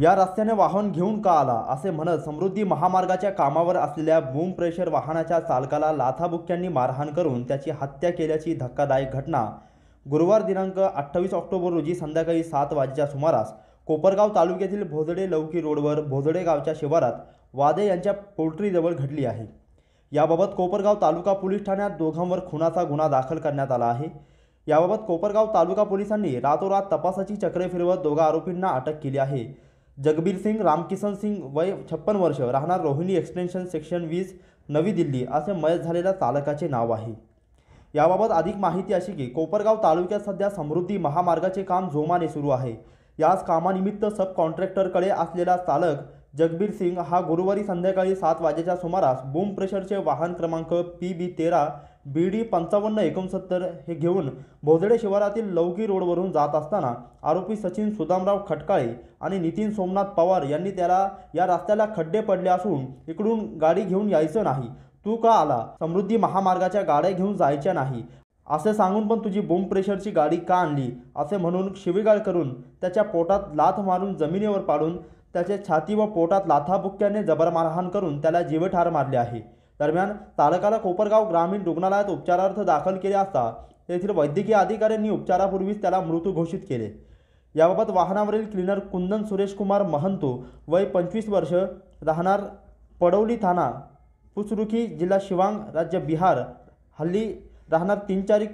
या रस्त्याने वाहन घेऊन का आला असे म्हणत समृद्धी महामार्गाच्या कामावर असलेल्या बूम प्रेशर वाहनाच्या चालकाला लाथाबुक्क्यांनी मारहाण करून त्याची हत्या केल्याची धक्कादायक घटना गुरुवार दिनांक अठ्ठावीस ऑक्टोबर रोजी संध्याकाळी सात वाजेच्या सुमारास कोपरगाव तालुक्यातील भोजडे लौकी रोडवर भोजडे गावच्या शिवारात वादे यांच्या पोल्ट्रीजवळ घडली आहे याबाबत कोपरगाव तालुका पोलीस ठाण्यात दोघांवर खुनाचा गुन्हा दाखल करण्यात आला आहे याबाबत कोपरगाव तालुका पोलिसांनी रातोरात तपासाची चक्रे फिरवत दोघा आरोपींना अटक केली आहे जगबीर सिंग रामकिसन सिंग वय छप्पन वर्ष राहणार रोहिणी एक्सटेन्शन सेक्शन वीस नवी दिल्ली असे मयत झालेल्या चालकाचे नाव आहे याबाबत अधिक माहिती अशी की कोपरगाव तालुक्यात सध्या समृद्धी महामार्गाचे काम जोमाने सुरू आहे याच कामानिमित्त सब कॉन्ट्रॅक्टरकडे असलेला चालक जगबीर सिंग हा गुरुवारी संध्याकाळी सात वाजेच्या सुमारास बूम प्रेशरचे वाहन क्रमांक पी बी तेरा बी डी पंचावन्न एकोणसत्तर हे घेऊन भोजडे शिवारातील लौकी रोडवरून जात असताना आरोपी सचिन सुदामराव खटकाळे आणि नितीन सोमनाथ पवार यांनी त्याला या रस्त्याला खड्डे पडले असून इकडून गाडी घेऊन यायचं नाही तू का आला समृद्धी महामार्गाच्या गाड्या घेऊन जायच्या नाही असे सांगून पण तुझी बूम प्रेशरची गाडी का आणली असे म्हणून शिवीगाळ करून त्याच्या पोटात लाथ मारून जमिनीवर पाडून त्याचे छाती व पोटात लाथाबुक्क्याने जबरमारहाण करून त्याला जीवठार मारले आहे दरम्यान तालकाला कोपरगाव ग्रामीण रुग्णालयात उपचारार्थ दाखल केले असता तेथील वैद्यकीय अधिकाऱ्यांनी उपचारापूर्वीच त्याला मृत्यू घोषित केले याबाबत वाहनावरील क्लिनर कुंदन सुरेश कुमार महंतो वय पंचवीस वर्ष राहणार पडवली थाना पुसरुखी जिल्हा शिवांग राज्य बिहार हल्ली राहणार तीन चारी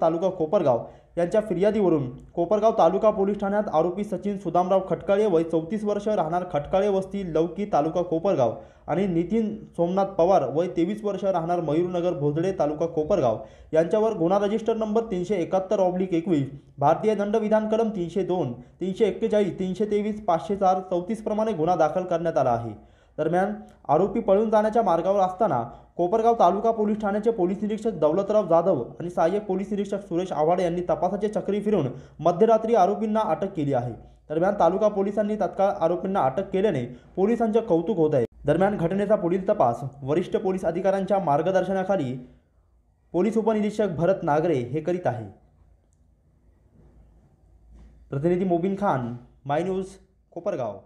तालुका कोपरगाव यांच्या फिर्यादीवरून कोपरगाव तालुका पोलीस ठाण्यात आरोपी सचिन सुदामराव खटकाळे वय चौतीस वर्ष राहणार खटकाळे वस्ती लौकी तालुका कोपरगाव आणि नितीन सोमनाथ पवार वय तेवीस वर्ष राहणार मयूरनगर भोजडे तालुका कोपरगाव यांच्यावर गुन्हा रजिस्टर नंबर तीनशे एकाहत्तर ऑब्लिक एकवीस भारतीय दंडविधान कलम तीनशे दोन तीनशे एक्केचाळीस तीनशे तेवीस पाचशे चार चौतीसप्रमाणे गुन्हा दाखल करण्यात आला आहे दरम्यान आरोपी पळून जाण्याच्या मार्गावर असताना कोपरगाव तालुका पोलीस ठाण्याचे पोलीस निरीक्षक दौलतराव जाधव आणि सहाय्यक पोलीस निरीक्षक सुरेश आव्हाड यांनी तपासाचे चक्री फिरून मध्यरात्री आरोपींना अटक केली आहे दरम्यान तालुका पोलिसांनी तत्काळ आरोपींना अटक केल्याने पोलिसांचे कौतुक होत आहे दरम्यान घटनेचा पुढील तपास वरिष्ठ पोलीस अधिकाऱ्यांच्या मार्गदर्शनाखाली पोलीस उपनिरीक्षक भरत नागरे हे करीत आहे प्रतिनिधी मोबिन खान माय न्यूज कोपरगाव